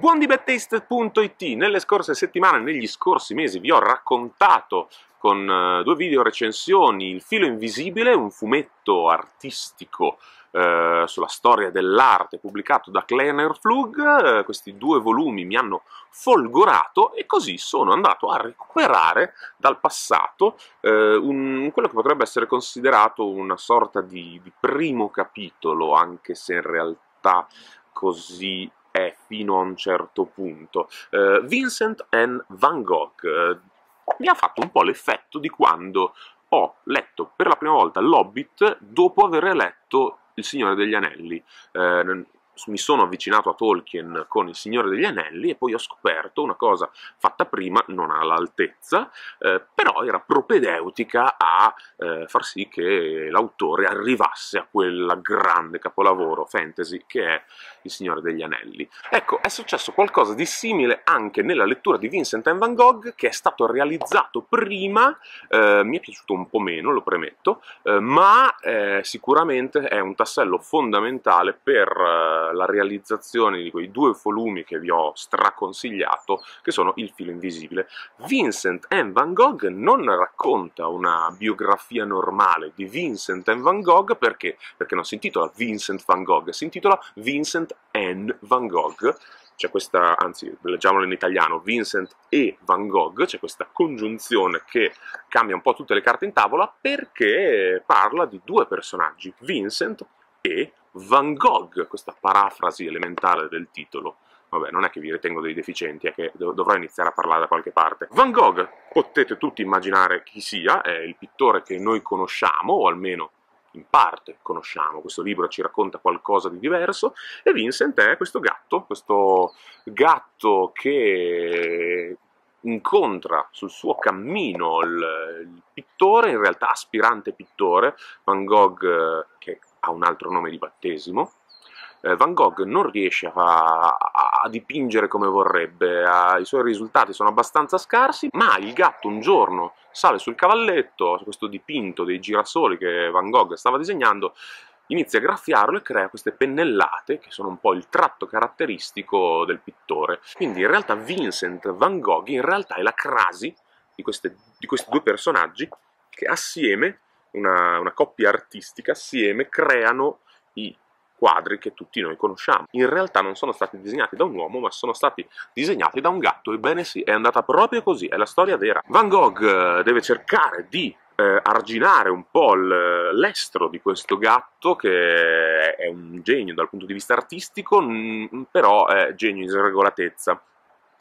buondibettaste.it Nelle scorse settimane, negli scorsi mesi, vi ho raccontato con eh, due video recensioni Il filo invisibile, un fumetto artistico eh, sulla storia dell'arte pubblicato da Kleiner Flug. Eh, questi due volumi mi hanno folgorato e così sono andato a recuperare dal passato eh, un, quello che potrebbe essere considerato una sorta di, di primo capitolo, anche se in realtà così è fino a un certo punto. Uh, Vincent N. Van Gogh uh, mi ha fatto un po' l'effetto di quando ho letto per la prima volta L'Hobbit dopo aver letto Il Signore degli Anelli. Uh, mi sono avvicinato a Tolkien con Il Signore degli Anelli e poi ho scoperto una cosa fatta prima, non all'altezza, eh, però era propedeutica a eh, far sì che l'autore arrivasse a quel grande capolavoro fantasy che è Il Signore degli Anelli. Ecco, è successo qualcosa di simile anche nella lettura di Vincent M. Van Gogh che è stato realizzato prima, eh, mi è piaciuto un po' meno, lo premetto, eh, ma eh, sicuramente è un tassello fondamentale per eh, la realizzazione di quei due volumi che vi ho straconsigliato, che sono Il filo invisibile. Vincent M. Van Gogh non racconta una biografia normale di Vincent M. Van Gogh perché? Perché non si intitola Vincent Van Gogh, si intitola Vincent N. Van Gogh c'è questa, anzi leggiamolo in italiano, Vincent e Van Gogh, c'è questa congiunzione che cambia un po' tutte le carte in tavola perché parla di due personaggi, Vincent e Van Gogh, questa parafrasi elementare del titolo. Vabbè, non è che vi ritengo dei deficienti, è che dovrò iniziare a parlare da qualche parte. Van Gogh, potete tutti immaginare chi sia, è il pittore che noi conosciamo, o almeno in parte conosciamo, questo libro ci racconta qualcosa di diverso, e Vincent è questo gatto, questo gatto che incontra sul suo cammino il, il, pittore, in realtà aspirante pittore, Van Gogh eh, che ha un altro nome di battesimo. Eh, Van Gogh non riesce a, a, dipingere come vorrebbe, i suoi risultati sono abbastanza scarsi, ma il gatto un giorno sale sul cavalletto, questo dipinto dei girasoli che Van Gogh stava disegnando, inizia a graffiarlo e crea queste pennellate che sono un po' il tratto caratteristico del pittore. Quindi in realtà Vincent Van Gogh in realtà è la crasi di, queste, di questi due personaggi che assieme una, una coppia artistica assieme creano i quadri che tutti noi conosciamo. In realtà non sono stati disegnati da un uomo, ma sono stati disegnati da un gatto. Ebbene sì, è andata proprio così, è la storia vera. Van Gogh eh, deve cercare di eh, arginare un po' l'estro di questo gatto che è un genio dal punto di vista artistico, però è genio in sregolatezza.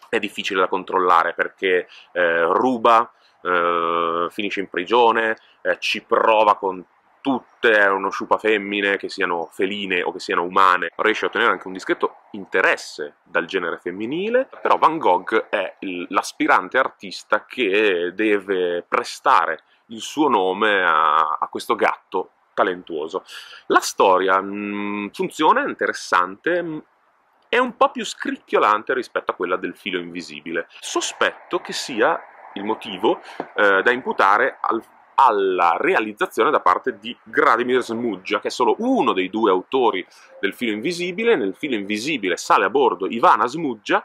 È difficile da controllare perché eh, ruba, eh, finisce in prigione, eh, ci prova con tutte è uno sciupa femmine, che siano feline o che siano umane, riesce a ottenere anche un discreto interesse dal genere femminile, però Van Gogh è l'aspirante artista che deve prestare il suo nome a, a questo gatto talentuoso. La storia mh, mm, funziona, è interessante, mh, mm, è un po' più scricchiolante rispetto a quella del filo invisibile. Sospetto che sia il motivo eh, da imputare al, alla realizzazione da parte di Gradimir Smuggia, che è solo uno dei due autori del filo invisibile. Nel filo invisibile sale a bordo Ivana Smuggia,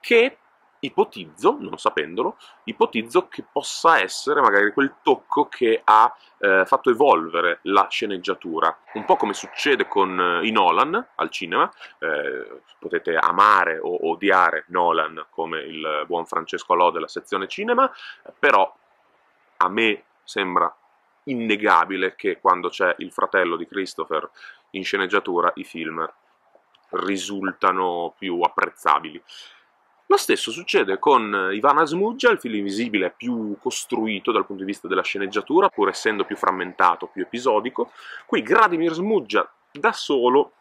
che ipotizzo, non sapendolo, ipotizzo che possa essere magari quel tocco che ha eh, fatto evolvere la sceneggiatura, un po' come succede con eh, i Nolan al cinema, eh, potete amare o odiare Nolan come il buon Francesco Alò della sezione cinema, però a me sembra innegabile che quando c'è il fratello di Christopher in sceneggiatura i film risultano più apprezzabili. Lo stesso succede con eh, Ivana Smuggia, il film invisibile più costruito dal punto di vista della sceneggiatura, pur essendo più frammentato, più episodico. Qui Gradimir Smuggia da solo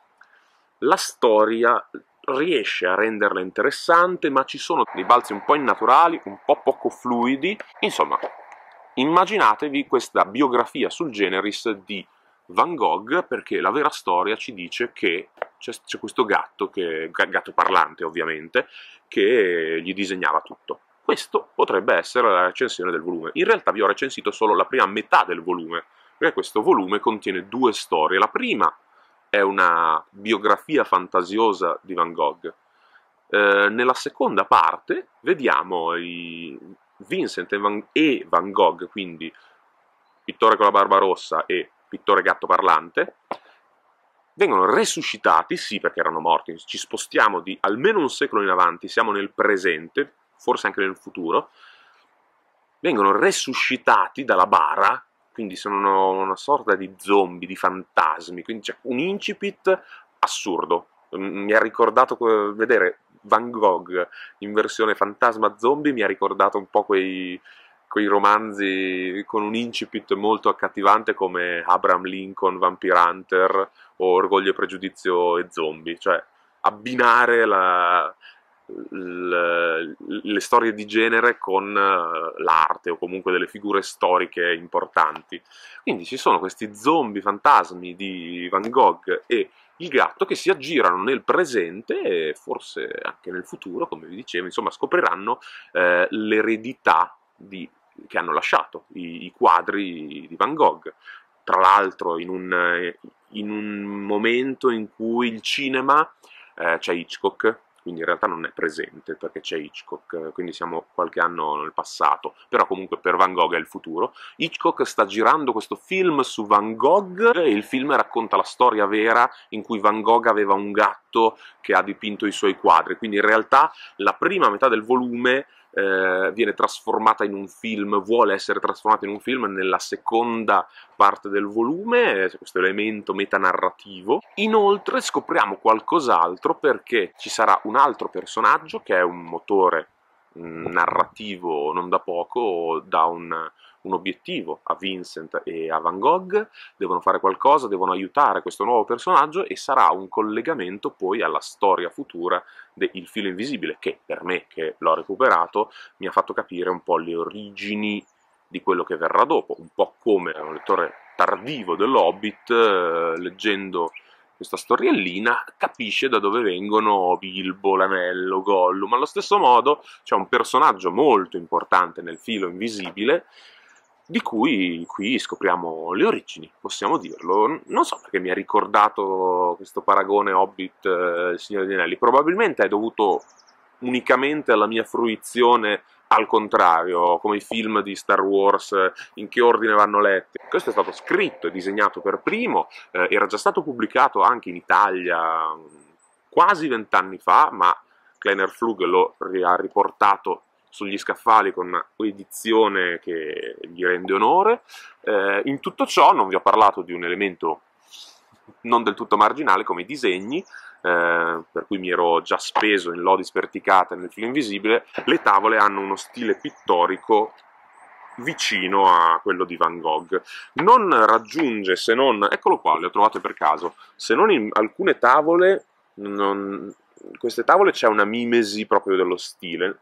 la storia riesce a renderla interessante, ma ci sono dei balzi un po' innaturali, un po' poco fluidi. Insomma, immaginatevi questa biografia sul generis di Van Gogh, perché la vera storia ci dice che c'è, c'è questo gatto, che, gatto parlante ovviamente, che gli disegnava tutto. Questo potrebbe essere la recensione del volume. In realtà vi ho recensito solo la prima metà del volume, perché questo volume contiene due storie. La prima è una biografia fantasiosa di Van Gogh. Eh, nella seconda parte vediamo Vincent e Van, e Van Gogh, quindi pittore con la barba rossa e pittore gatto parlante, vengono resuscitati, sì perché erano morti, ci spostiamo di almeno un secolo in avanti, siamo nel presente, forse anche nel futuro, vengono resuscitati dalla bara, quindi sono una sorta di zombie, di fantasmi, quindi c'è un incipit assurdo. Mi ha ricordato vedere Van Gogh in versione fantasma zombie, mi ha ricordato un po' quei, quei romanzi con un incipit molto accattivante come Abraham Lincoln, Vampire Hunter, o Orgoglio e Pregiudizio e Zombie, cioè abbinare la, le, le storie di genere con eh, l'arte o comunque delle figure storiche importanti. Quindi ci sono questi zombie fantasmi di Van Gogh e il gatto che si aggirano nel presente e forse anche nel futuro, come vi dicevo, insomma scopriranno eh, l'eredità di, che hanno lasciato i, i quadri di Van Gogh tra l'altro in un, eh, in un momento in cui il cinema eh, c'è Hitchcock, quindi in realtà non è presente perché c'è Hitchcock, quindi siamo qualche anno nel passato, però comunque per Van Gogh è il futuro. Hitchcock sta girando questo film su Van Gogh e il film racconta la storia vera in cui Van Gogh aveva un gatto che ha dipinto i suoi quadri, quindi in realtà la prima metà del volume eh, viene trasformata in un film, vuole essere trasformata in un film nella seconda parte del volume, eh, questo elemento metanarrativo. Inoltre scopriamo qualcos'altro perché ci sarà un altro personaggio che è un motore mm, narrativo non da poco, da un, un obiettivo a Vincent e a Van Gogh, devono fare qualcosa, devono aiutare questo nuovo personaggio e sarà un collegamento poi alla storia futura del filo invisibile, che per me, che l'ho recuperato, mi ha fatto capire un po' le origini di quello che verrà dopo, un po' come un lettore tardivo dell'Hobbit, eh, leggendo questa storiellina, capisce da dove vengono Bilbo, l'anello, Gollum. Allo stesso modo c'è un personaggio molto importante nel filo invisibile di cui qui scopriamo le origini, possiamo dirlo. Non so perché mi ha ricordato questo paragone Hobbit eh, Signore degli Anelli, probabilmente è dovuto unicamente alla mia fruizione al contrario, come i film di Star Wars, eh, in che ordine vanno letti. Questo è stato scritto e disegnato per primo, eh, era già stato pubblicato anche in Italia mm, quasi vent'anni fa, ma Kleiner Flug lo ha riportato sugli scaffali con edizione che gli rende onore. Eh, in tutto ciò non vi ho parlato di un elemento non del tutto marginale come i disegni, eh, per cui mi ero già speso in lodi sperticate nel filo invisibile, le tavole hanno uno stile pittorico vicino a quello di Van Gogh. Non raggiunge se non, eccolo qua, le ho trovate per caso, se non in alcune tavole, non, queste tavole c'è una mimesi proprio dello stile,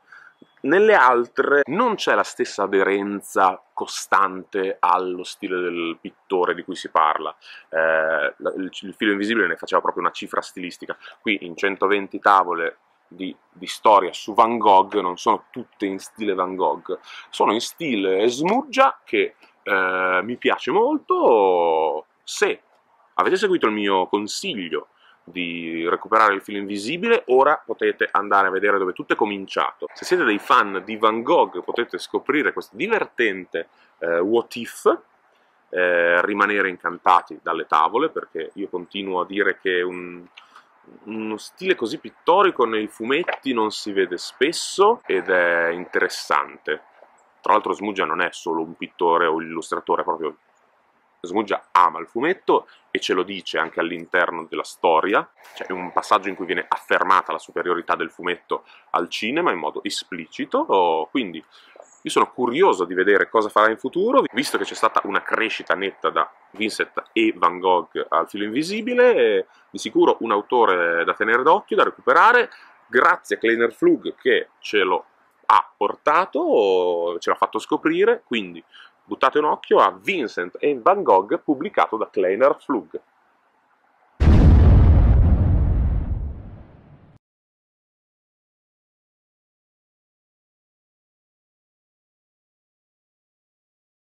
nelle altre non c'è la stessa aderenza costante allo stile del pittore di cui si parla. Eh, il filo invisibile ne faceva proprio una cifra stilistica. Qui in 120 tavole di, di, storia su Van Gogh non sono tutte in stile Van Gogh, sono in stile smuggia che eh, mi piace molto. Se avete seguito il mio consiglio di recuperare il filo invisibile, ora potete andare a vedere dove tutto è cominciato. Se siete dei fan di Van Gogh potete scoprire questo divertente eh, What If, eh, rimanere incantati dalle tavole, perché io continuo a dire che un, uno stile così pittorico nei fumetti non si vede spesso ed è interessante. Tra l'altro Smugia non è solo un pittore o illustratore, è proprio Smuggia ama il fumetto e ce lo dice anche all'interno della storia, c'è cioè, un passaggio in cui viene affermata la superiorità del fumetto al cinema in modo esplicito, quindi io sono curioso di vedere cosa farà in futuro, visto che c'è stata una crescita netta da Vincent e Van Gogh al filo invisibile, di sicuro un autore da tenere d'occhio, da recuperare, grazie a Kleiner Flug che ce lo ha portato, ce l'ha fatto scoprire, quindi buttate un occhio a Vincent e Van Gogh pubblicato da Kleiner Flug.